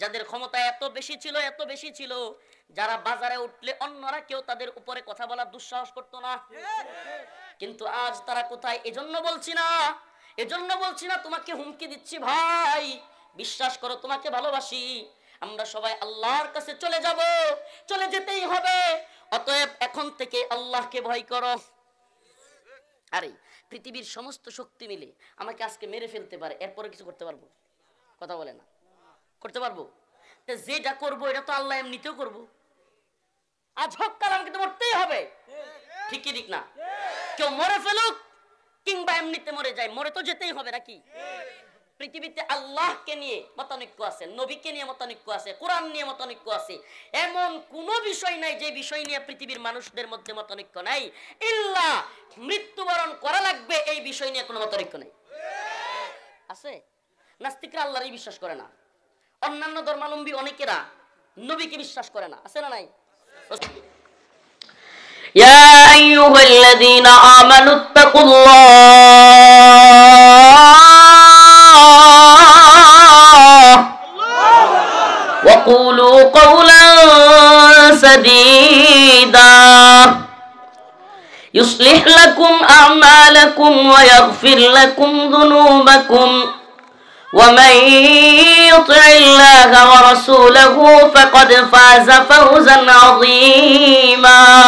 যাদের ক্ষমতা এত বেশি ছিল এত বেশি ছিল যারা বাজারে উঠলে অন্যরা কেউ তাদের উপরে কথা বলা দুঃসাহস করত না কিন্তু আজ তারা কোথায় এজন্য বলছি না এজন্য বলছি না তোমাকে হুমকি দিচ্ছি ভাই বিশ্বাস করো তোমাকে ভালোবাসি আমরা সবাই আল্লাহর কাছে চলে যাব চলে যেতেই হবে অতএব এখন থেকে আল্লাহকে ভয় করো আরে পৃথিবীর সমস্ত শক্তি মিলে আমাকে আজকে মেরে ফেলতে পারে এরপরে কিছু করতে পারবো কথা বলে না করতে পারবো যেটা করবো এটা তো আল্লাহ এমনিতেও করব আজ হক কালাম কিন্তু মরতেই হবে ঠিকই কি ঠিক না কেউ মরে ফেলুক কিংবা এমনিতে মরে যায় মরে তো যেতেই হবে নাকি পৃথিবীতে আল্লাহকে নিয়ে মতানৈক্য আছে নবীকে নিয়ে মতানৈক্য আছে কোরআন নিয়ে মতানৈক্য আছে এমন কোনো বিষয় নাই যে বিষয় নিয়ে পৃথিবীর মানুষদের মধ্যে মতানৈক্য নাই ইল্লা মৃত্যুবরণ করা লাগবে এই বিষয় নিয়ে কোনো মতানৈক্য নেই আছে নাস্তিকরা আল্লাহরই বিশ্বাস করে না অন্যান্য ধর্মাবলম্বী অনেকেরা নবীকে বিশ্বাস করে না আছে না নাই يا أيها الذين آمنوا اتقوا الله وقولوا قولا سديدا يصلح لكم أعمالكم ويغفر لكم ذنوبكم ومن يطع الله ورسوله فقد فاز فوزا عظيما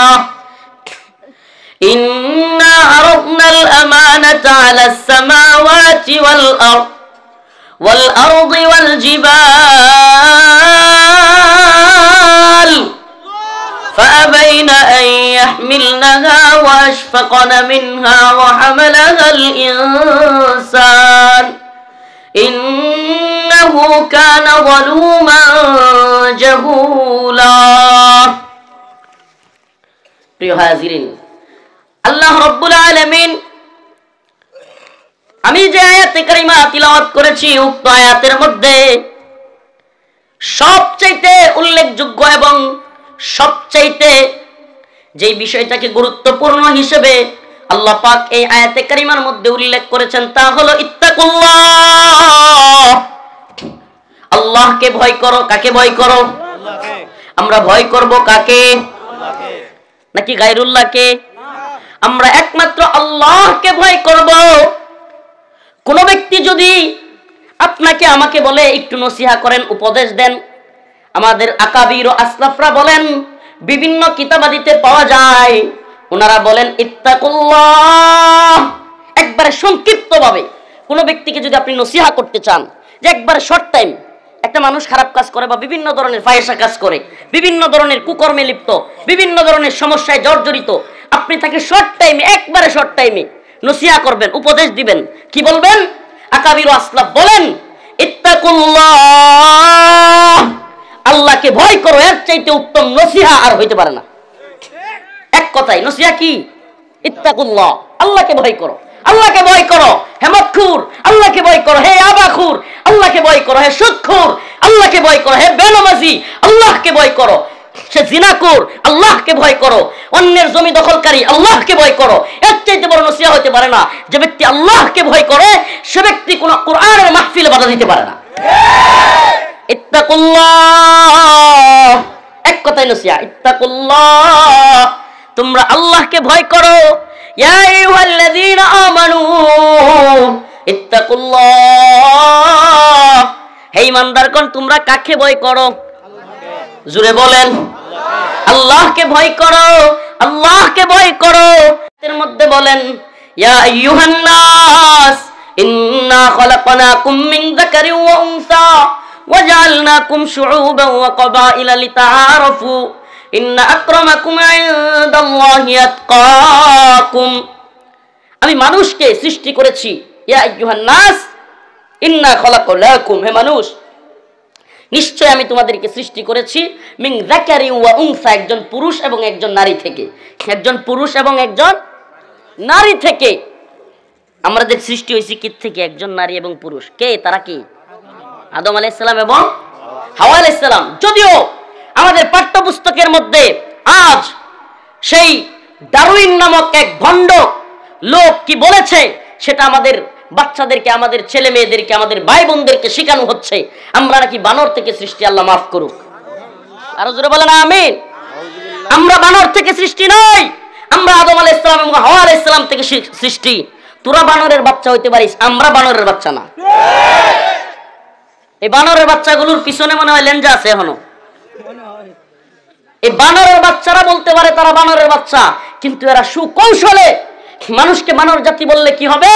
إنا عرضنا الأمانة على السماوات والأرض والأرض والجبال فأبين أن يحملنها وأشفقن منها وحملها الإنسان إنه كان ظلوما جهولا প্রিয় হাজিরিন আল্লাহ রব্বুল আলমিন আমি যে আয়াতে কারিমা তিলাওয়াত করেছি উক্ত আয়াতের মধ্যে সবচাইতে উল্লেখযোগ্য এবং সবচাইতে যেই বিষয়টাকে গুরুত্বপূর্ণ হিসেবে আল্লাহ পাক এই আয়াতে কারিমার মধ্যে উল্লেখ করেছেন তা হলো ইত্তাকুল্লাহ আল্লাহকে ভয় করো কাকে ভয় করো আমরা ভয় করব কাকে নাকি গায়রুল্লাহকে আমরা একমাত্র আল্লাহকে ভয় করব কোন ব্যক্তি যদি আপনাকে আমাকে বলে একটু নসিহা করেন উপদেশ দেন আমাদের আকাবির ও আসলাফরা বলেন বিভিন্ন কিতাবাদিতে পাওয়া যায় ওনারা বলেন একবারে একবারে ভাবে কোনো ব্যক্তিকে যদি আপনি নসিহা করতে চান যে একবার শর্ট টাইম একটা মানুষ খারাপ কাজ করে বা বিভিন্ন ধরনের ফায়সা কাজ করে বিভিন্ন ধরনের কুকর্মে লিপ্ত বিভিন্ন ধরনের সমস্যায় জর্জরিত আপনি তাকে শর্ট টাইমে একবারে শর্ট টাইমে নসিহা করবেন উপদেশ দিবেন কি বলবেন আকাবির আসলাফ বলেন ইত্তাকুল্লাহ আল্লাহকে ভয় করো এর চাইতে উত্তম নসিহা আর হইতে পারে না এক কথাই নসিয়া কি ইত্তাকুল্লাহ আল্লাহকে ভয় করো আল্লাহকে ভয় করো হে মক্ষুর আল্লাহকে ভয় করো হে আবাখুর আল্লাহকে ভয় করো হে সুখুর আল্লাহকে ভয় করো হে বেনমাজি আল্লাহকে ভয় করো সে জিনাকুর আল্লাহকে ভয় করো অন্যের জমি দখলকারী আল্লাহকে ভয় করো এর চাইতে বড় নসিয়া হতে পারে না যে ব্যক্তি আল্লাহকে ভয় করে সে ব্যক্তি কোনো কোরআনের মাহফিল বাধা দিতে পারে না ইত্তাকুল্লাহ এক কথাই নসিয়া ইত্তাকুল্লাহ তোমরা আল্লাহকে ভয় করো হে ইমানদারগণ তোমরা কাকে ভয় করো জুড়ে বলেন আল্লাহকে ভয় করো আল্লাহকে ভয় করো এর মধ্যে বলেন ইয়া আইয়ুহান্নাস ইন্না খলাকনাকুম মিন যাকারিন ওয়া উনসা ওয়া জাআলনাকুম শুউবান ওয়া কবাইলা লিতাআরাফু ইন্না আমি মানুষকে সৃষ্টি করেছি ইয়া নাস ইন্না হে মানুষ নিশ্চয় আমি তোমাদেরকে সৃষ্টি করেছি মিং জাকারি ওয়া উনসা একজন পুরুষ এবং একজন নারী থেকে একজন পুরুষ এবং একজন নারী থেকে আমাদের সৃষ্টি হয়েছে কি থেকে একজন নারী এবং পুরুষ কে তারা কি আদম আলাইসালাম এবং হাওয়া আলাইসালাম যদিও আমাদের পাঠ্যপুস্তকের মধ্যে আজ সেই ডারুইন নামক এক ভণ্ড লোক কি বলেছে সেটা আমাদের বাচ্চাদেরকে আমাদের ছেলে মেয়েদেরকে আমাদের ভাই বোনদেরকে শেখানো হচ্ছে আমরা নাকি বানর থেকে সৃষ্টি আল্লাহ মাফ করুক আরো জোরে বলে না আমি আমরা বানর থেকে সৃষ্টি নই আমরা আদম আল ইসলাম এবং হওয়া আল ইসলাম থেকে সৃষ্টি তোরা বানরের বাচ্চা হইতে পারিস আমরা বানরের বাচ্চা না এই বানরের বাচ্চাগুলোর পিছনে মনে হয় লেঞ্জা আছে এখনো এই বানরের বাচ্চারা বলতে পারে তারা বানরের বাচ্চা কিন্তু এরা সুকৌশলে মানুষকে মানব জাতি বললে কি হবে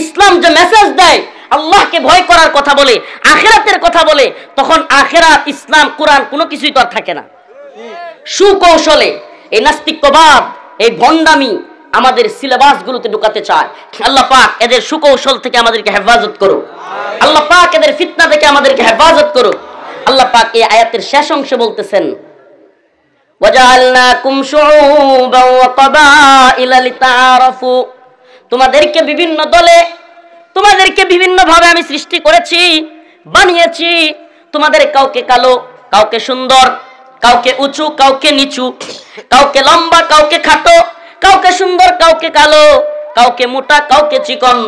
ইসলাম যে মেসেজ দেয় আল্লাহকে ভয় করার কথা বলে আখেরাতের কথা বলে তখন আখেরাত ইসলাম কোরআন কোনো কিছুই তো আর থাকে না সুকৌশলে এই নাস্তিক্যবাদ এই ভণ্ডামি আমাদের সিলেবাসগুলোতে ঢুকাতে চায় আল্লাহ পাক এদের সুকৌশল থেকে আমাদেরকে হেফাজত করো আল্লাহ পাক এদের ফিতনা থেকে আমাদেরকে হেফাজত করো আল্লাহ পাক এই আয়াতের শেষ অংশে বলতেছেন তোমাদেরকে বিভিন্ন দলে তোমাদেরকে বিভিন্ন ভাবে আমি সৃষ্টি করেছি বানিয়েছি তোমাদের কাউকে কালো কাউকে সুন্দর কাউকে উঁচু কাউকে নিচু কাউকে লম্বা কাউকে খাটো কাউকে সুন্দর কাউকে কালো কাউকে মোটা কাউকে চিকন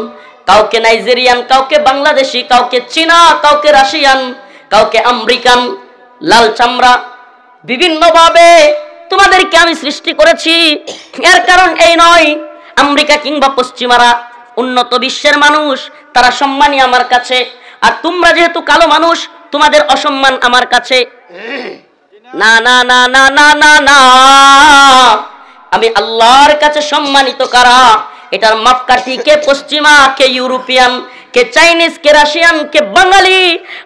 কাউকে নাইজেরিয়ান কাউকে বাংলাদেশি কাউকে চীনা কাউকে রাশিয়ান কাউকে আমেরিকান লাল চামড়া বিভিন্নভাবে তোমাদেরকে আমি সৃষ্টি করেছি এর কারণ এই নয় আমেরিকা কিংবা পশ্চিমারা উন্নত বিশ্বের মানুষ তারা সম্মানী আমার কাছে আর তোমরা যেহেতু কালো মানুষ তোমাদের অসম্মান আমার কাছে না না না না না না না আমি আল্লাহর কাছে সম্মানিত কারা এটার মাপকাঠি কে পশ্চিমা কে ইউরোপিয়ান কে চাইনিজ কে রাশিয়ান কে বাঙালি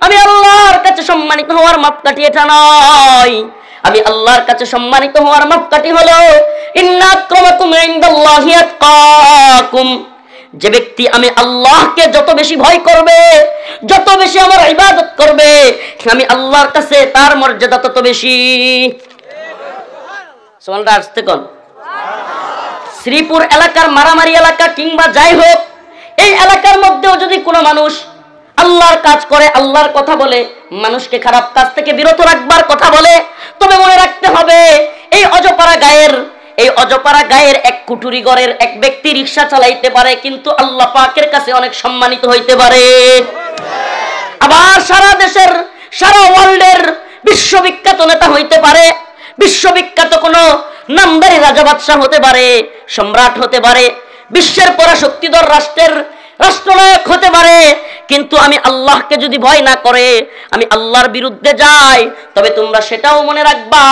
আমি আল্লাহর কাছে সম্মানিত হওয়ার মাপকাঠি এটা নয় আমি আল্লাহর কাছে সম্মানিত হওয়ার মাপকাঠি হলো যে ব্যক্তি আমি আল্লাহকে যত বেশি ভয় করবে যত বেশি আমার ইবাদত করবে আমি আল্লাহর কাছে তার মর্যাদা তত বেশি সোমানটা আসতে শ্রীপুর এলাকার মারামারি এলাকা কিংবা যাই হোক এই এলাকার মধ্যেও যদি কোনো মানুষ আল্লাহর কাজ করে আল্লাহর কথা বলে মানুষকে খারাপ কাজ থেকে বিরত রাখবার কথা বলে তবে মনে রাখতে হবে এই অজপাড়া গায়ের এই অজপাড়া গায়ের এক কুটুরি গড়ের এক ব্যক্তি রিক্সা চালাইতে পারে কিন্তু আল্লাহ পাকের কাছে অনেক সম্মানিত হইতে পারে আবার সারা দেশের সারা ওয়ার্ল্ডের বিশ্ববিখ্যাত নেতা হইতে পারে বিশ্ববিখ্যাত কোনো নামদারি রাজাবাদশাহ হতে পারে সম্রাট হতে পারে বিশ্বের পরাশক্তিধর রাষ্ট্রের রাষ্ট্রনায়ক হতে পারে কিন্তু আমি আল্লাহকে যদি ভয় না করে আমি আল্লাহর বিরুদ্ধে যাই তবে তোমরা সেটাও মনে রাখবা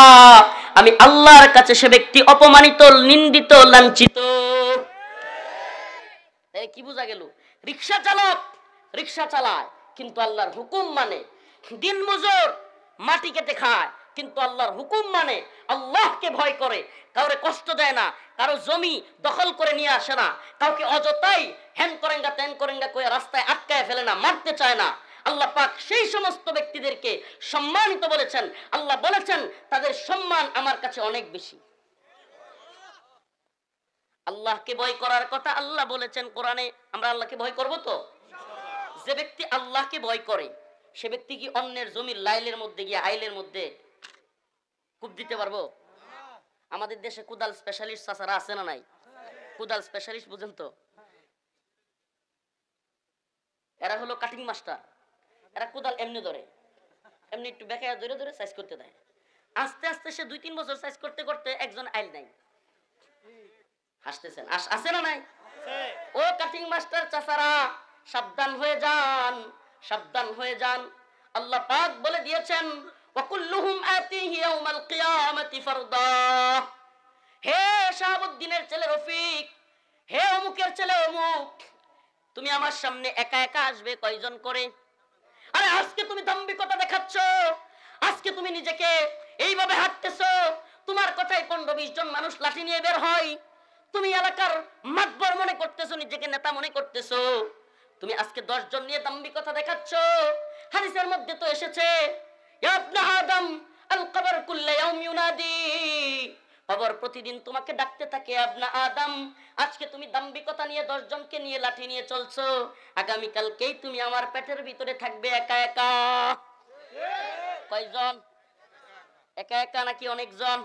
আমি আল্লাহর কাছে সে ব্যক্তি অপমানিত নিন্দিত লাঞ্ছিত কি বোঝা গেল রিক্সা চালক রিক্সা চালায় কিন্তু আল্লাহর হুকুম মানে দিন মজুর মাটি কেটে খায় কিন্তু আল্লাহর হুকুম মানে আল্লাহকে ভয় করে কাউরে কষ্ট দেয় না কারো জমি দখল করে নিয়ে আসে না কাউকে অযথাই হ্যান করেঙ্গা ত্যান করেঙ্গা করে রাস্তায় আটকায় ফেলে না মারতে চায় না আল্লাহ পাক সেই সমস্ত ব্যক্তিদেরকে সম্মানিত বলেছেন আল্লাহ বলেছেন তাদের সম্মান আমার কাছে অনেক বেশি আল্লাহকে ভয় করার কথা আল্লাহ বলেছেন কোরআনে আমরা আল্লাহকে ভয় করব তো যে ব্যক্তি আল্লাহকে ভয় করে সে ব্যক্তি কি অন্যের জমির লাইলের মধ্যে গিয়ে আইলের মধ্যে কূপ দিতে পারবো আমাদের দেশে কুদাল স্পেশালিস্ট চাচারা আছে না নাই কুদাল স্পেশালিস্ট বুঝেন তো এরা হলো কাটিং মাস্টার এরা কুদাল এমনি ধরে এমনি একটু বেকায় ধরে ধরে সাইজ করতে দেয় আস্তে আস্তে সে দুই তিন বছর সাইজ করতে করতে একজন আইল নাই হাসতেছেন আসে না নাই ও কাটিং মাস্টার চাচারা সাবধান হয়ে যান সাবধান হয়ে যান আল্লাহ পাক বলে দিয়েছেন হে শাহাবুদ্দিনের ছেলে রফিক হে অমুকের ছেলে অমুক তুমি আমার সামনে একা একা আসবে কয়জন করে আরে আজকে তুমি দাম্ভিকতা দেখাচ্ছ আজকে তুমি নিজেকে এইভাবে হাঁটতেছ তোমার কথায় পনেরো বিশ জন মানুষ লাঠি নিয়ে বের হয় তুমি এলাকার মাতবর মনে করতেছো নিজেকে নেতা মনে করতেছো তুমি আজকে দশ জন নিয়ে দাম্ভিকতা দেখাচ্ছ হারিসের মধ্যে তো এসেছে প্রতিদিন তোমাকে ডাকতে থাকে আবনা আজকে তুমি নিয়ে নিয়ে লাঠি নিয়ে চলছো আগামীকালকেই তুমি আমার পেটের ভিতরে থাকবে একা একা কয়জন একা একা নাকি অনেকজন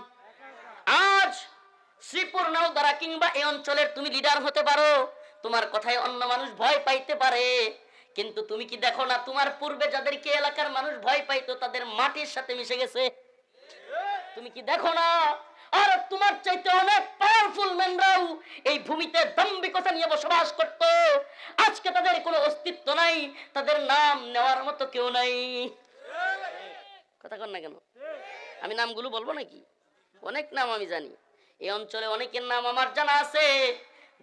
আজ শ্রীপুর দ্বারা কিংবা এই অঞ্চলের তুমি লিডার হতে পারো তোমার কথায় অন্য মানুষ ভয় পাইতে পারে কিন্তু তুমি কি দেখো না তোমার পূর্বে যাদেরকে এলাকার মানুষ ভয় পাইতো তাদের মাটির সাথে মিশে গেছে তুমি কি দেখো না আর তোমার চাইতে অনেক পাওয়ারফুল ম্যানরাও এই ভূমিতে দাম্বিকতা নিয়ে বসবাস করত আজকে তাদের কোনো অস্তিত্ব নাই তাদের নাম নেওয়ার মতো কেউ নাই কথা কর না কেন আমি নামগুলো বলবো নাকি অনেক নাম আমি জানি এই অঞ্চলে অনেকের নাম আমার জানা আছে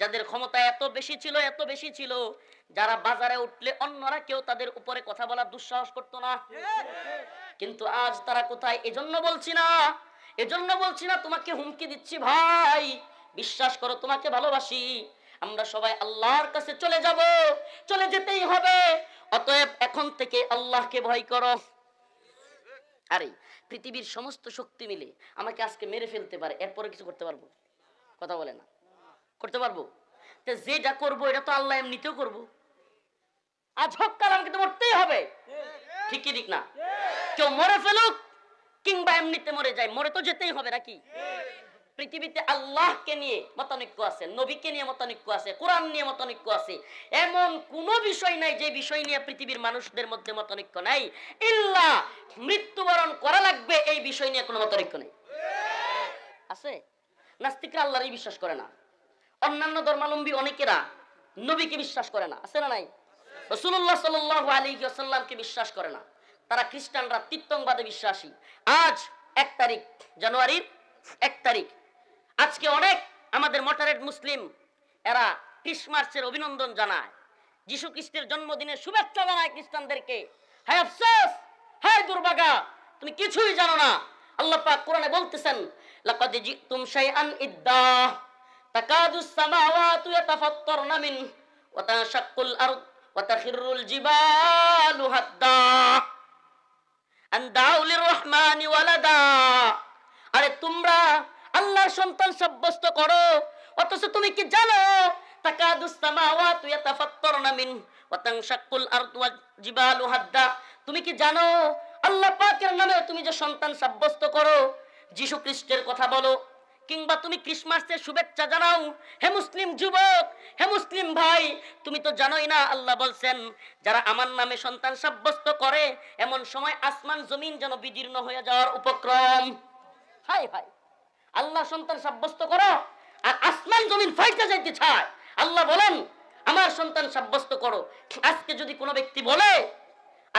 যাদের ক্ষমতা এত বেশি ছিল এত বেশি ছিল যারা বাজারে উঠলে অন্যরা কেউ তাদের উপরে কথা বলার দুঃসাহস করতো না কিন্তু আজ তারা কোথায় এজন্য বলছি না এজন্য বলছি না তোমাকে হুমকি দিচ্ছি ভাই বিশ্বাস করো তোমাকে ভালোবাসি আমরা সবাই আল্লাহর কাছে চলে যাব চলে যেতেই হবে অতএব এখন থেকে আল্লাহকে ভয় করো আরে পৃথিবীর সমস্ত শক্তি মিলে আমাকে আজকে মেরে ফেলতে পারে এরপরে কিছু করতে পারবো কথা বলে না করতে পারবো যেটা করবো এটা তো আল্লাহ এমনিতেও করবো আর ঝক্কাল আমাকে তো মরতেই হবে ঠিকই ঠিক না কেউ মরে ফেলুক কিংবা এমনিতে মরে যায় মরে তো যেতেই হবে নাকি পৃথিবীতে আল্লাহকে নিয়ে মতানৈক্য আছে নবীকে নিয়ে মতানৈক্য আছে কোরআন নিয়ে মতানৈক্য আছে এমন কোন বিষয় নাই যে বিষয় নিয়ে পৃথিবীর মানুষদের মধ্যে মতানৈক্য নাই ইল্লা মৃত্যুবরণ করা লাগবে এই বিষয় নিয়ে কোনো মতানৈক্য নেই আছে নাস্তিকরা আল্লাহরই বিশ্বাস করে না অন্যান্য ধর্মালম্বী অনেকেরা নবীকে বিশ্বাস করে না আছে না নাই রসুল্লাহ সাল আলী আসাল্লামকে বিশ্বাস করে না তারা খ্রিস্টানরা তীর্থংবাদে বিশ্বাসী আজ এক তারিখ জানুয়ারির এক তারিখ আজকে অনেক আমাদের মটারেট মুসলিম এরা ক্রিসমাসের অভিনন্দন জানায় যিশু খ্রিস্টের জন্মদিনের শুভেচ্ছা জানায় খ্রিস্টানদেরকে হ্যাঁ আফসোস হ্যাঁ দুর্ভাগা তুমি কিছুই জানো না আল্লাহ পাক কোরআনে বলতেছেন লাকাদ জিতুম শাইআন ইদ্দা তাকাদু সামাওয়াতু ইয়াতাফাত্তারনা মিন ওয়া তাশাক্কুল আরদ হাদ্দা আরে তোমরা আল্লাহর সন্তান সাব্যস্ত করো অথচ তুমি কি জানো হাদ্দা তুমি কি জানো আল্লাহ পাকের নামে তুমি যে সন্তান সাব্যস্ত করো যিশু খ্রিস্টের কথা বলো কিংবা তুমি ক্রিসমাসের শুভেচ্ছা জানাও হে মুসলিম যুবক হে মুসলিম ভাই তুমি তো জানোই না আল্লাহ বলছেন যারা আমার নামে সন্তান সাব্যস্ত করে এমন সময় আসমান জমিন যেন বিদীর্ণ হয়ে যাওয়ার উপক্রম হাই হাই আল্লাহ সন্তান সাব্যস্ত করো আর আসমান জমিন ফাইতে যাইতে ছায় আল্লাহ বলেন আমার সন্তান সাব্যস্ত করো আজকে যদি কোনো ব্যক্তি বলে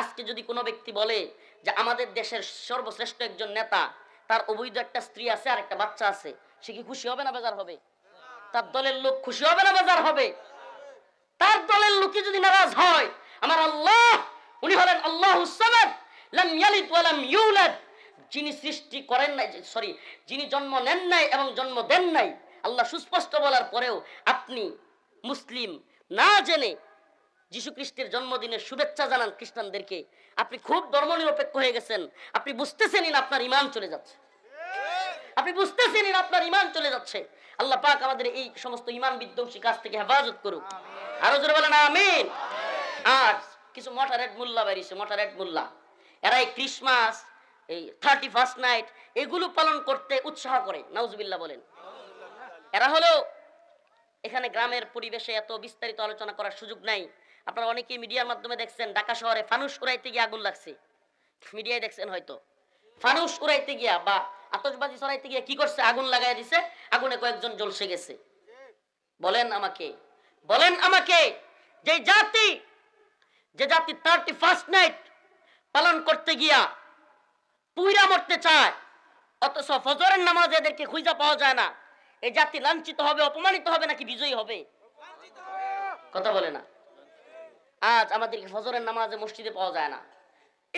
আজকে যদি কোনো ব্যক্তি বলে যে আমাদের দেশের সর্বশ্রেষ্ঠ একজন নেতা তার অবৈধ একটা স্ত্রী আছে আর একটা বাচ্চা আছে সে কি খুশি হবে না বেজার হবে তার দলের লোক খুশি হবে না বেজার হবে তার দলের লোকে যদি নারাজ হয় আমার আল্লাহ উনি হলেন আল্লাহ লাম ইয়ালিদ ওয়া লাম ইউলাদ যিনি সৃষ্টি করেন নাই সরি যিনি জন্ম নেন নাই এবং জন্ম দেন নাই আল্লাহ সুস্পষ্ট বলার পরেও আপনি মুসলিম না জেনে যিশু খ্রিস্টের জন্মদিনের শুভেচ্ছা জানান খ্রিস্টানদেরকে আপনি খুব ধর্ম নিরপেক্ষ হয়ে গেছেন আপনি বুঝতেছেন আপনার ইমান চলে যাচ্ছে আপনি বুঝতেছেন আপনার ইমান চলে যাচ্ছে আল্লাহ পাক আমাদের এই সমস্ত ইমান বিধ্বংসী কাজ থেকে হেফাজত করুক আরো জোরে বলেন আমিন আর কিছু মটারেট মোল্লা বেরিয়েছে মটারেট মোল্লা এরা এই ক্রিসমাস এই থার্টি ফার্স্ট নাইট এগুলো পালন করতে উৎসাহ করে নাউজবিল্লা বলেন এরা হলো এখানে গ্রামের পরিবেশে এত বিস্তারিত আলোচনা করার সুযোগ নাই আপনারা অনেকে মিডিয়ার মাধ্যমে দেখছেন ঢাকা শহরে ফানুস উড়াইতে গিয়ে আগুন লাগছে মিডিয়ায় দেখছেন হয়তো ফানুস উড়াইতে গিয়া বা আতসবাজি ছড়াইতে গিয়ে কি করছে আগুন লাগাই দিছে আগুনে কয়েকজন জ্বলসে গেছে বলেন আমাকে বলেন আমাকে যে জাতি যে জাতি থার্টি ফার্স্ট নাইট পালন করতে গিয়া পুইরা মরতে চায় অথচ ফজরের নামাজ এদেরকে খুঁজা পাওয়া যায় না এই জাতি লাঞ্ছিত হবে অপমানিত হবে নাকি বিজয়ী হবে কথা বলে না আজ আমাদেরকে ফজরের নামাজে মসজিদে পাওয়া যায় না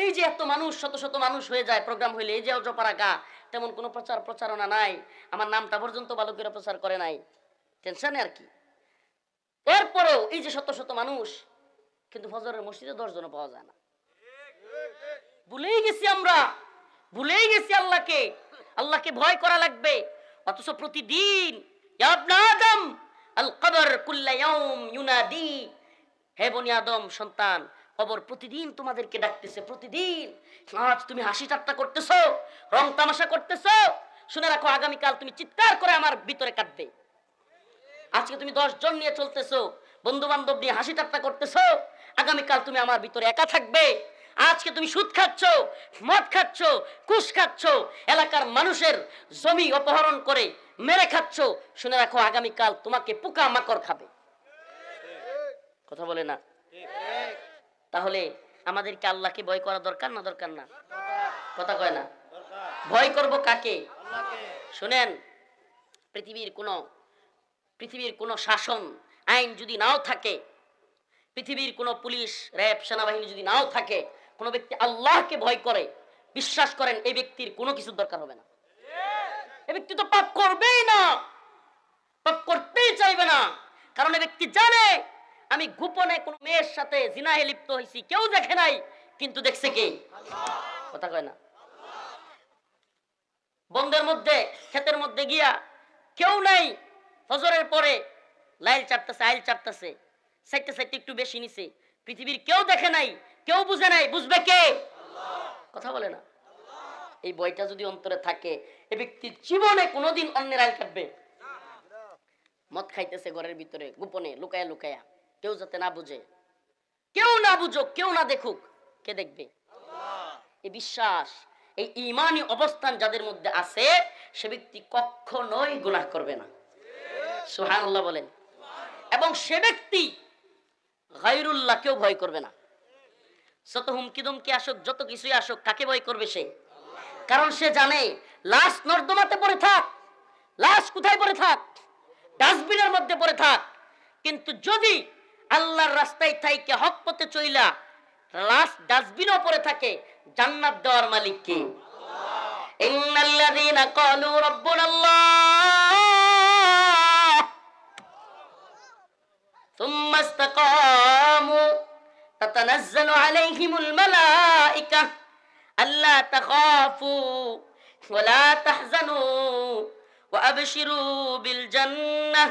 এই যে এত মানুষ শত শত মানুষ হয়ে যায় প্রোগ্রাম হইলে এই যে অজপাড়া গা তেমন কোনো প্রচার প্রচারণা নাই আমার নামটা পর্যন্ত বালকেরা প্রচার করে নাই টেনশন আর কি এরপরেও এই যে শত শত মানুষ কিন্তু ফজরের মসজিদে দশজন পাওয়া যায় না ভুলেই গেছি আমরা ভুলেই গেছি আল্লাহকে আল্লাহকে ভয় করা লাগবে অথচ প্রতিদিন আল কবর কুল্লা ইউনাদি হে বনি আদম সন্তান কবর প্রতিদিন তোমাদেরকে ডাকতেছে প্রতিদিন আজ তুমি হাসি ঠাট্টা করতেছো রং তামাশা করতেছো শুনে রাখো আগামীকাল তুমি চিৎকার করে আমার ভিতরে কাটবে আজকে তুমি দশ জন নিয়ে চলতেছো বন্ধু বান্ধব নিয়ে হাসি ঠাট্টা করতেছো আগামীকাল তুমি আমার ভিতরে একা থাকবে আজকে তুমি সুদ খাচ্ছ মদ খাচ্ছ কুশ খাচ্ছ এলাকার মানুষের জমি অপহরণ করে মেরে খাচ্ছ শুনে রাখো আগামীকাল তোমাকে পোকা মাকড় খাবে কথা বলে না তাহলে আমাদেরকে আল্লাহকে ভয় করা দরকার না দরকার না কথা কয় না ভয় করব কাকে শুনেন পৃথিবীর কোনো পৃথিবীর কোনো শাসন আইন যদি নাও থাকে পৃথিবীর কোনো পুলিশ র্যাব সেনাবাহিনী যদি নাও থাকে কোনো ব্যক্তি আল্লাহকে ভয় করে বিশ্বাস করেন এই ব্যক্তির কোনো কিছুর দরকার হবে না এ ব্যক্তি তো পাপ করবেই না পাপ করতেই চাইবে না কারণ এ ব্যক্তি জানে আমি গোপনে কোন মেয়ের সাথে জিনাহে লিপ্ত হয়েছি কেউ দেখে নাই কিন্তু দেখছে কি কথা কয় না বন্ধের মধ্যে ক্ষেতের মধ্যে গিয়া কেউ নাই ফজরের পরে লাইল চাপতেছে আইল চাপতেছে সাইটে সাইটে একটু বেশি নিছে পৃথিবীর কেউ দেখে নাই কেউ বুঝে নাই বুঝবে কে কথা বলে না এই বইটা যদি অন্তরে থাকে এ ব্যক্তির জীবনে কোনোদিন অন্যের আইল কাটবে মদ খাইতেছে ঘরের ভিতরে গোপনে লুকায়া লুকায়া কেউ যাতে না বুঝে কেউ না বুঝুক কেউ না দেখুক কে দেখবে এই বিশ্বাস এই ইমানি অবস্থান যাদের মধ্যে আছে সে ব্যক্তি কখনোই গুনাহ করবে না সুহান বলেন এবং সে ব্যক্তি কেউ ভয় করবে না যত হুমকি দুমকি আসুক যত কিছুই আসুক কাকে ভয় করবে সে কারণ সে জানে লাশ নর্দমাতে পড়ে থাক লাশ কোথায় পড়ে থাক ডাস্টবিনের মধ্যে পড়ে থাক কিন্তু যদি আল্লাহর রাস্তায় থাইকে হক পথে চইলা লাস্ট ডাস্টবিনও পরে থাকে জান্নাত দেওয়ার মালিক কে ইন্নাল্লাযীনা ক্বালু রাব্বুনাল্লাহ সুম্মা ইসতাকামু তাতানাজ্জালু আলাইহিমুল মালায়েকা আল্লা তাখাফু ওয়া লা তাহজানু ওয়া আবশিরু বিল জান্নাহ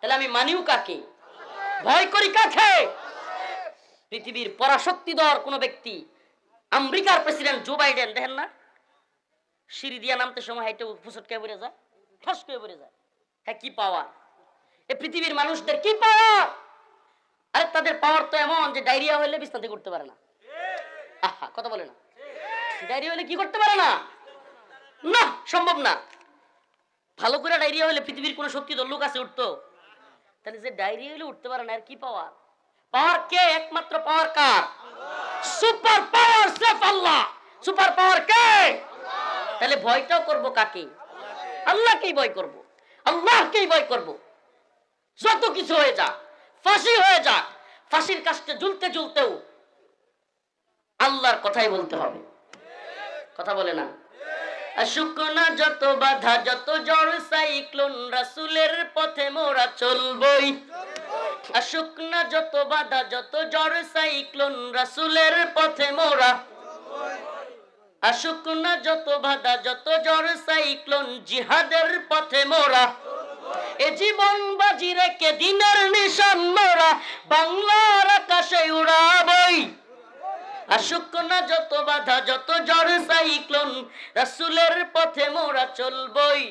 তাহলে আমি মানিও কাকে ভয় করি কাকে পৃথিবীর পরাশক্তি দর কোন ব্যক্তি আমেরিকার প্রেসিডেন্ট জো বাইডেন দেখেন না সিঁড়ি দিয়া নামতে সময় হাইটে কে বেড়ে যায় ঠাস কে বেড়ে যায় হ্যাঁ কি পাওয়ার এ পৃথিবীর মানুষদের কি পাওয়ার আরে তাদের পাওয়ার তো এমন যে ডায়রিয়া হইলে বিস্তান্তি করতে পারে না আহা কথা বলে না ডায়রিয়া হলে কি করতে পারে না না সম্ভব না ভালো করে ডায়রিয়া হলে পৃথিবীর কোনো শক্তিধর লোক আছে উঠতো তাহলে যে ডায়রিয়া হলে উঠতে পারে না আর কি পাওয়ার পাওয়ার কে একমাত্র পাওয়ার কার সুপার পাওয়ার সেফ আল্লাহ সুপার পাওয়ার কে তাহলে ভয়টাও করব কাকে আল্লাহকেই ভয় করব আল্লাহকেই ভয় করব যত কিছু হয়ে যাক ফাঁসি হয়ে যাক ফাঁসির কাছে ঝুলতে ঝুলতেও আল্লাহর কথাই বলতে হবে কথা বলে না শুকনা যত বাধা যত জড় সাইক্লোন রাসুলের পথে মোরা চলবই শুকনা যত বাধা যত জড় সাইক্লোন রাসুলের পথে মোরা শুকনা যত বাধা যত জড় সাইক্লোন জিহাদের পথে মোরা এ জীবন বাজি রেখে দিনের নিশান মোরা বাংলার আকাশে উড়াবই আসুক যত বাধা যত ঝড় সাইক্লোন রাসুলের পথে মোরা চলবই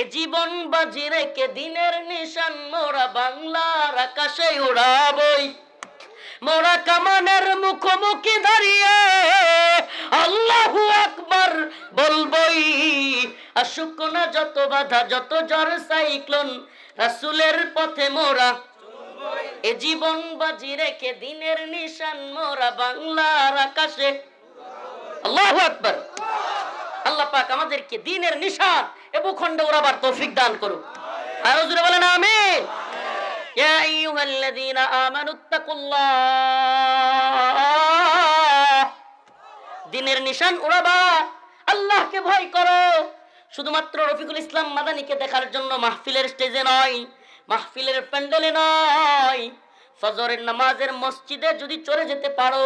এ জীবন বাজি রেখে দিনের নিশান মোরা বাংলার আকাশে উড়াবই মোরা কামানের মুখোমুখি দাঁড়িয়ে আল্লাহু আকবার বলবই আসুক যত বাধা যত জ্বর সাইক্লোন রাসুলের পথে মোরা এ জীবন বাজি রেখে দিনের নিশান মোরা বাংলার আকাশে আল্লাহ আকবর আল্লাহ পাক আমাদেরকে দিনের নিশান এ ভূখণ্ডে ওরাবার তৌফিক দান করুক আর বলেন দিনের নিশান আল্লাহকে ভয় করো শুধুমাত্র রফিকুল ইসলাম মাদানিকে দেখার জন্য মাহফিলের স্টেজে নয় মাহফিলের প্যান্ডেলে নাই ফজরের নামাজের মসজিদে যদি চলে যেতে পারো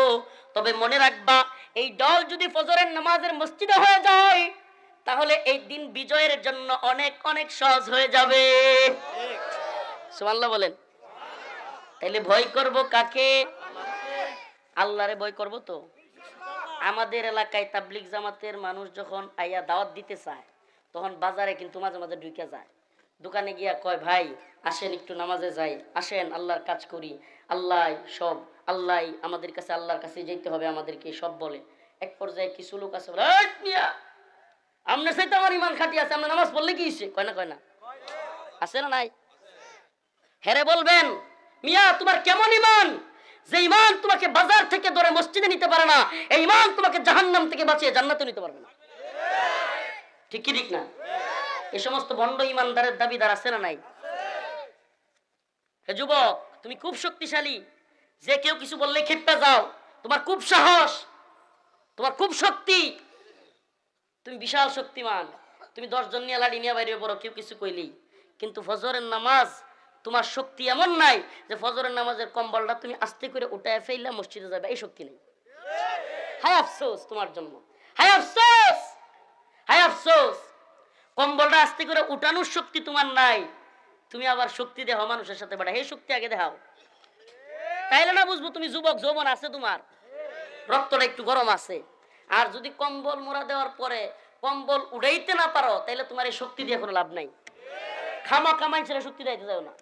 তবে মনে রাখবা এই দল যদি ফজরের নামাজের মসজিদে হয়ে যায় তাহলে এই দিন বিজয়ের জন্য অনেক অনেক সহজ হয়ে যাবে সুমাল্লা বলেন তাহলে ভয় করব কাকে আল্লাহরে ভয় করব তো আমাদের এলাকায় তাবলিক জামাতের মানুষ যখন আইয়া দাওয়াত দিতে চায় তখন বাজারে কিন্তু মাঝে মাঝে ঢুকে যায় দোকানে গিয়া কয় ভাই আসেন একটু নামাজে যাই আসেন আল্লাহর কাজ করি আল্লাহ সব আল্লাহ আমাদের কাছে আল্লাহর কাছে যেতে হবে আমাদেরকে সব বলে এক পর্যায়ে কিছু লোক আছে বলে আপনার সাথে আমার ইমান খাটি আছে আমরা নামাজ পড়লে কি ইসে কয় না কয় না আছে না নাই হেরে বলবেন মিয়া তোমার কেমন ইমান যে ইমান তোমাকে বাজার থেকে ধরে মসজিদে নিতে পারে না এই ইমান তোমাকে জাহান্নাম থেকে বাঁচিয়ে জান্নাতে নিতে পারবে না ঠিক কি ঠিক না এ সমস্ত বন্ড ইমানদারের দাবিদার আছে না নাই যুবক তুমি খুব শক্তিশালী যে কেউ কিছু বললে ক্ষিপ্তা যাও তোমার খুব সাহস তোমার খুব শক্তি তুমি বিশাল শক্তিমান তুমি দশজন নিয়ে লাড়ি নিয়ে বাইরে পড়ো কেউ কিছু কইলি কিন্তু ফজরের নামাজ তোমার শক্তি এমন নাই যে ফজরের নামাজের কম্বলটা তুমি আস্তে করে উঠে ফেললে মসজিদে যাবে এই শক্তি নেই হায় আফসোস তোমার জন্য হায় আফসোস হায় আফসোস কম্বলটা আস্তে করে উঠানোর শক্তি তোমার নাই তুমি আবার শক্তি দেহ মানুষের সাথে বেড়া হে শক্তি আগে দেখাও তাইলে না বুঝবো তুমি যুবক যৌবন আছে তোমার রক্তটা একটু গরম আছে আর যদি কম্বল মোড়া দেওয়ার পরে কম্বল উড়াইতে না পারো তাহলে তোমার এই শক্তি দিয়ে কোনো লাভ নাই খামা কামাই ছেলে শক্তি দিতে যাও না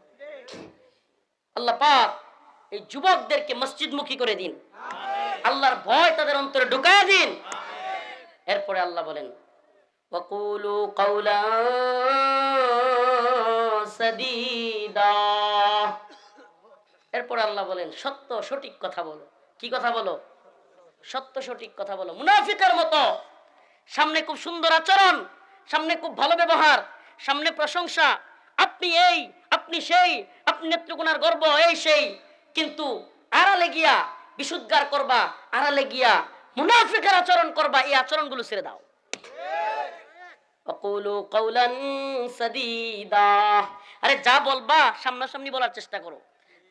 আল্লাহ পাক এই যুবকদেরকে মসজিদমুখী করে দিন আল্লাহর ভয় তাদের অন্তরে ঢুকায় দিন এরপরে আল্লাহ বলেন وقولوا قولا سديدا এরপর আল্লাহ বলেন সত্য সঠিক কথা বলো কি কথা বলো সত্য সঠিক কথা বলো মুনাফিকের মতো সামনে খুব সুন্দর আচরণ সামনে খুব ভালো ব্যবহার সামনে প্রশংসা আপনি এই আপনি সেই আপনি নেত্রকোনার গর্ব এই সেই কিন্তু আড়ালে গিয়া বিশুদ্ধার করবা আড়ালে গিয়া মুনাফিকের আচরণ করবা এই আচরণগুলো ছেড়ে দাও আরে যা বলবা সামনাসামনি বলার চেষ্টা করো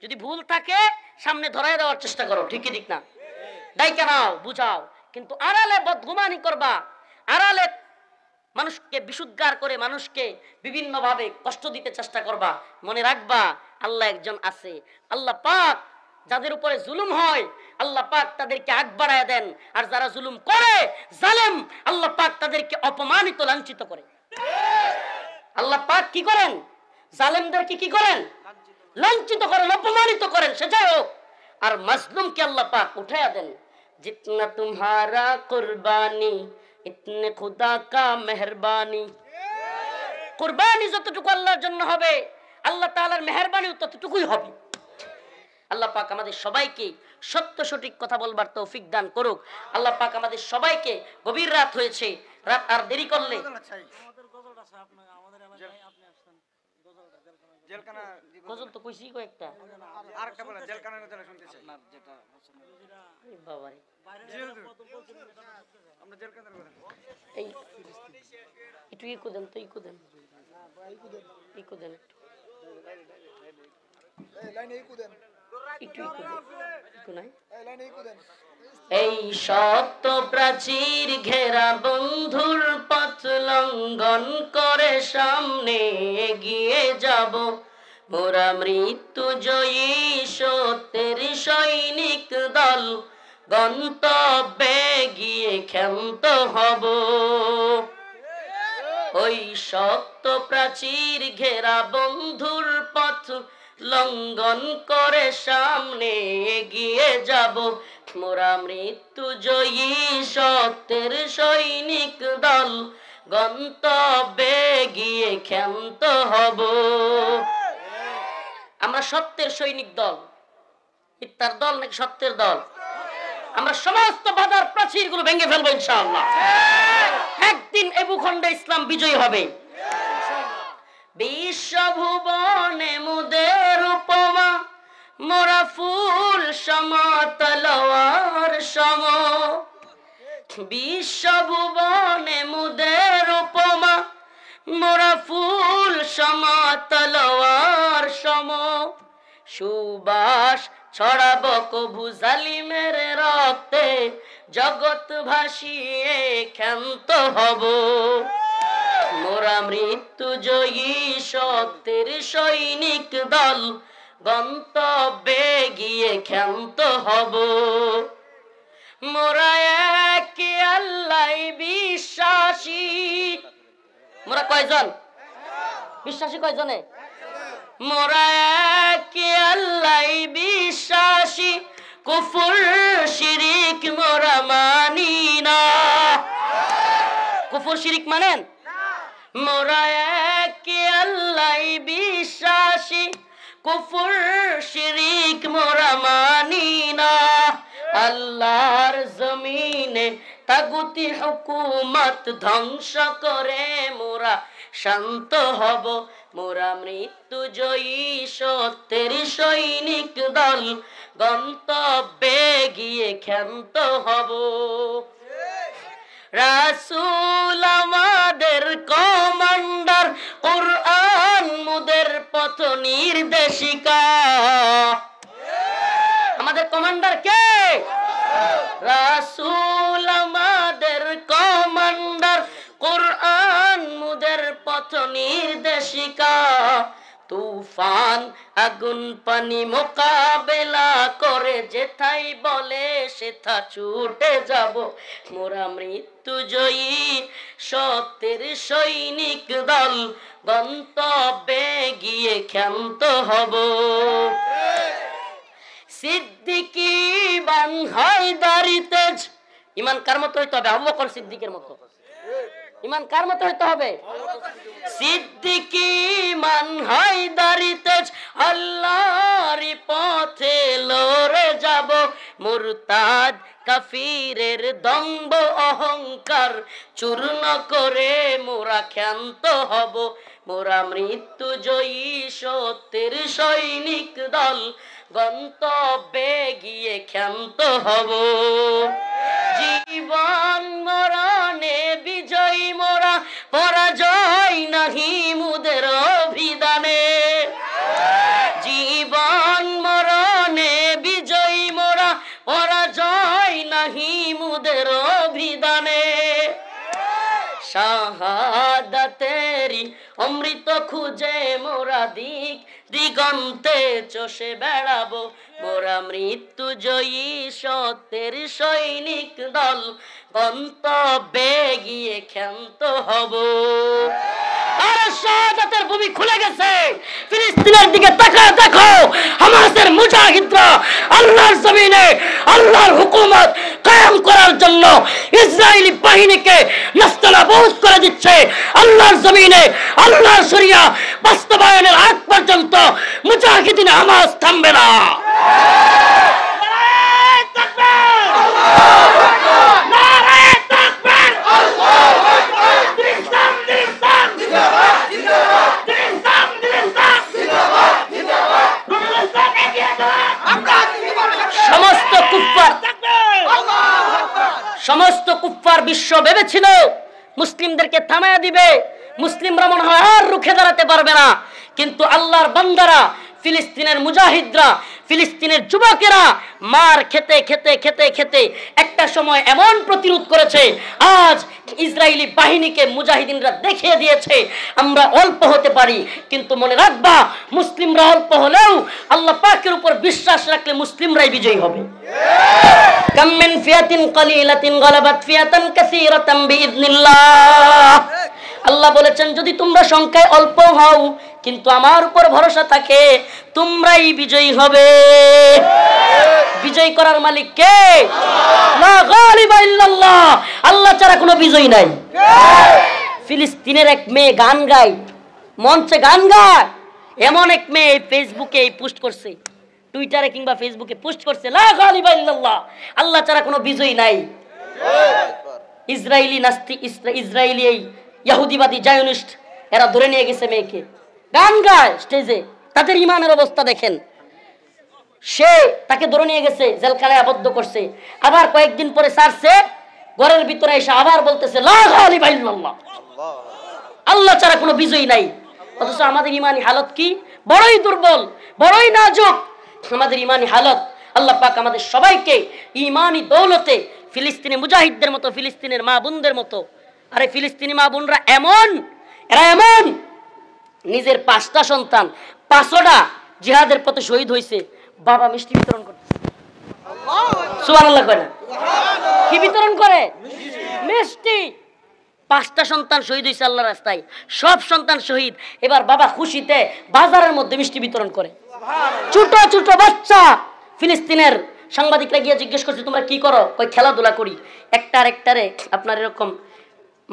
যদি ভুল থাকে সামনে ধরাই দেওয়ার চেষ্টা করো ঠিকই ঠিক না ডাইকে নাও বুঝাও কিন্তু আড়ালে বদগুমানি করবা আড়ালে মানুষকে বিশুদ্ধার করে মানুষকে বিভিন্নভাবে কষ্ট দিতে চেষ্টা করবা মনে রাখবা আল্লাহ একজন আছে আল্লাহ পাক যাদের উপরে জুলুম হয় আল্লাহ পাক তাদেরকে আগ বাড়ায় দেন আর যারা জুলুম করে জালেম আল্লাহ পাক তাদেরকে অপমানিত লাঞ্ছিত করে আল্লাহ পাক কি করেন জালেমদেরকে কি করেন লাঞ্ছিত করেন অপমানিত করেন সে যাই হোক আর মাজলুমকে আল্লাহ পাক উঠাইয়া দেন জিতনা তুমারা কুরবানি ইতনে খুদা কা মেহরবানি কুরবানি যতটুকু আল্লাহর জন্য হবে আল্লাহ তাআলার মেহরবানিও ততটুকুই হবে আল্লাহ পাক আমাদের সবাইকে সত্য সঠিক কথা বলবার তৌফিক দান করুক আল্লাহ পাক আমাদের সবাইকে গভীর রাত হয়েছে রাত আর দেরি করলে গজল তো দেন এই সত্য প্রাচীর ঘেরা বন্ধুর পথ লঙ্ঘন করে সামনে এগিয়ে যাব মোরা মৃত্যু জয়ী সত্যের সৈনিক দল গন্তব্যে গিয়ে ক্ষান্ত হব ওই সত্য প্রাচীর ঘেরা বন্ধুর পথ লঙ্ঘন করে সামনে এগিয়ে যাব মোরা মৃত্যু জয়ী সত্যের সৈনিক দল গন্তব্যে গিয়ে ক্ষান্ত হব আমরা সত্যের সৈনিক দল মিথ্যার দল নাকি সত্যের দল আমরা সমস্ত বাজার প্রাচীর গুলো ভেঙে ফেলবো একদিন এ ভূখণ্ডে ইসলাম বিজয়ী হবে বিশ্বভুবনে ফুল সম তলোয়ার সম বিশ্বভুবনে মুদের উপমা মোরা ফুল সম তলোয়ার সম সুবাস ছড়াব কবু জালিমের রক্তে জগৎ ভাসিয়ে ক্ষান্ত হব মোরা মৃত্যু জয়ী সত্যের সৈনিক দল গন্তব্যে গিয়ে ক্ষান্ত হব মোরা একে আল্লাহ বিশ্বাসী মোরা কয়জন বিশ্বাসী কয়জনে মোরা একে আল্লাহ বিশ্বাসী কুফুর শিরিক মোরা মানি না কুফুর শিরিক মানেন মোরা একে আল্লাহ কুফর শিরিক মোরা মানি না আল্লাহর জমিনে তাগুতি হুকুমত ধ্বংস করে মোরা শান্ত হব মোরা মৃত্যু জয়ী সত্যের সৈনিক দল গন্তব্যে গিয়ে ক্ষান্ত হব রাসুল আমাদের কমান্ড নির্দেশিকা আমাদের কমান্ডার কে রাসুল আমাদের কমান্ডার কোরআন মুদের পথ নির্দেশিকা তুফান আগুন পানি মোকাবেলা করে যেথাই বলে সেথা ছুটে যাব মোরা মৃত্যু জয়ী সত্যের সৈনিক দল গন্তব্যে গিয়ে ক্ষান্ত হব সিদ্দিকি বান হয় দাঁড়িতে ইমান কার মতো হইতে হবে আবু বকর সিদ্দিকের মতো ইমান কার মতো হইতে হবে সিদ্দিকি মান হয় দাঁড়িতে আল্লাহর পথে লড়ে যাব মুরতাদ কাফিরের দম্ব অহংকার চূর্ণ করে মোরা ক্ষান্ত হব মোরা মৃত্যু জয়ী সত্যের সৈনিক দল গন্তব্যে গিয়ে ক্ষান্ত হব জীবন মরণে বিজয়ী মোরা পরাজয় নাহি মুদের অভিধানে জীবন মরণে বিজয়ী মোরা পরাজয় নাহি মুদের অভিধানে শাহাদাতে করি অমৃত খুঁজে মোরা দিক দিগন্তে চষে বেড়াবো মোরা মৃত্যু জয়ী সত্যের সৈনিক দল গন্তব্যে গিয়ে ক্ষান্ত হব শাহাদাতের ভূমি খুলে গেছে ফিলিস্তিনের দিকে তাকায় দেখো হামাসের মুজাহিদরা আল্লাহর জমিনে আল্লাহর হুকুমত কায়াম করার জন্য ইসরায়েলি বাহিনীকে নাস্তানাবুদ করে দিচ্ছে আল্লাহর জমিনে আল্লাহর শরিয়া বাস্তবায়নের আগ পর্যন্ত মুজাহিদিন আমাজ থামবে না সমস্ত কুফার সমস্ত কুফার বিশ্ব ভেবেছিল মুসলিমদেরকে থামায় দিবে মুসলিম রমন হয় আর রুখে দাঁড়াতে পারবে না কিন্তু আল্লাহর বান্দারা ফিলিস্তিনের মুজাহিদরা ফিলিস্তিনের যুবকেরা মার খেতে খেতে খেতে খেতে একটা সময় এমন প্রতিরোধ করেছে আজ ইসরায়েলি বাহিনীকে মুজাহিদিনরা দেখিয়ে দিয়েছে আমরা অল্প হতে পারি কিন্তু মনে রাখবা মুসলিমরা অল্প হলেও আল্লাহ পাকের উপর বিশ্বাস রাখলে মুসলিমরাই বিজয়ী হবে কাম্মেন ফিয়াতিন কলিলাতিন গলাবাত ফিয়াতান কাসীরাতাম বিইذنিল্লাহ আল্লাহ বলেছেন যদি তোমরা সংখ্যায় অল্প হও কিন্তু আমার উপর ভরসা থাকে তোমরাই বিজয়ী হবে বিজয়ী করার মালিক কে আল্লাহ ছাড়া কোনো বিজয়ী নাই ফিলিস্তিনের এক মেয়ে গান গায় মঞ্চে গান গায় এমন এক মেয়ে ফেসবুকে পোস্ট করছে টুইটারে কিংবা ফেসবুকে পোস্ট করছে আল্লাহ ছাড়া কোনো বিজয়ী নাই ইসরায়েলি নাস্তি ইসরায়েলি এই ইয়াহুদিবাদী জায়নিস্ট এরা ধরে নিয়ে গেছে মেয়েকে গান গায় স্টেজে তাদের ইমানের অবস্থা দেখেন সে তাকে ধরে নিয়ে গেছে জেলখানায় আবদ্ধ করছে আবার কয়েকদিন পরে সারছে ঘরের ভিতরে এসে আবার বলতেছে আল্লাহ ছাড়া কোনো বিজয়ী নাই অথচ আমাদের ইমানি হালত কি বড়ই দুর্বল বড়ই নাজুক আমাদের ইমানি হালত আল্লাহ পাক আমাদের সবাইকে ইমানি দৌলতে ফিলিস্তিনে মুজাহিদদের মতো ফিলিস্তিনের মা বোনদের মতো আরে ফিলিস্তিনি মা বোনরা এমন এরা এমন নিজের পাঁচটা সন্তান পাঁচটা জিহাদের পথে শহীদ হয়েছে বাবা মিষ্টি বিতরণ করতেছে আল্লাহ করে কি বিতরণ করে মিষ্টি পাঁচটা সন্তান শহীদ হয়েছে আল্লাহ রাস্তায় সব সন্তান শহীদ এবার বাবা খুশিতে বাজারের মধ্যে মিষ্টি বিতরণ করে ছোট ছোট বাচ্চা ফিলিস্তিনের সাংবাদিকরা গিয়ে জিজ্ঞেস করছে তোমরা কি করো ওই খেলাধুলা করি একটা একটারে আপনার এরকম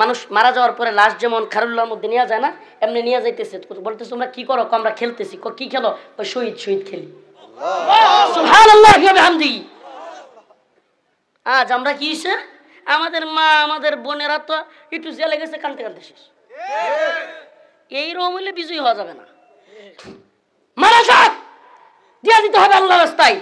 মানুষ মারা যাওয়ার পরে লাশ যেমন খারুল্লার মধ্যে নিয়ে যায় না এমনি নিয়ে যাইতেছে বলতেছে তোমরা কি করো আমরা খেলতেছি কি খেলো ওই শহীদ শহীদ খেলি আজ আমরা কি আমাদের মা আমাদের বোনেরা তো একটু জেলে গেছে কানতে কানতে শেষ রম হইলে বিজয়ী হওয়া যাবে না মারা যাক দিয়া দিতে হবে আল্লাহ রাস্তায়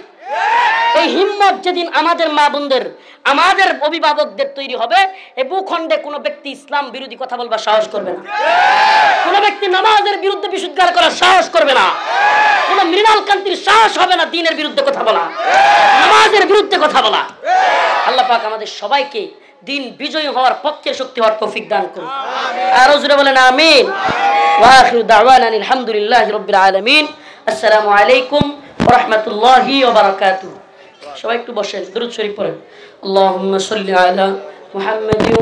এই হিম্মত যেদিন আমাদের মা বোনদের আমাদের অভিভাবকদের তৈরি হবে এই ভূখণ্ডে কোনো ব্যক্তি ইসলাম বিরোধী কথা বলবার সাহস করবে না কোনো ব্যক্তি নামাজের বিরুদ্ধে বিশুদ্ধার করার সাহস করবে না কোনো মৃণাল কান্তির সাহস হবে না দিনের বিরুদ্ধে কথা বলা নামাজের বিরুদ্ধে কথা বলা আল্লাহ পাক আমাদের সবাইকে দিন বিজয়ী হওয়ার পক্ষে শক্তি হওয়ার তৌফিক দান করুন আর জুড়ে বলেন আমিন ওয়া আখিরু দাওয়ানা আলহামদুলিল্লাহি রাব্বিল আলামিন আসসালামু আলাইকুম রহমতুল্লাহি ওবরাকাতু সবাই একটু বসেন দরুদ শরীফ পড়েন আল্লাহুম্মা সাল্লি আলা মুহাম্মাদিন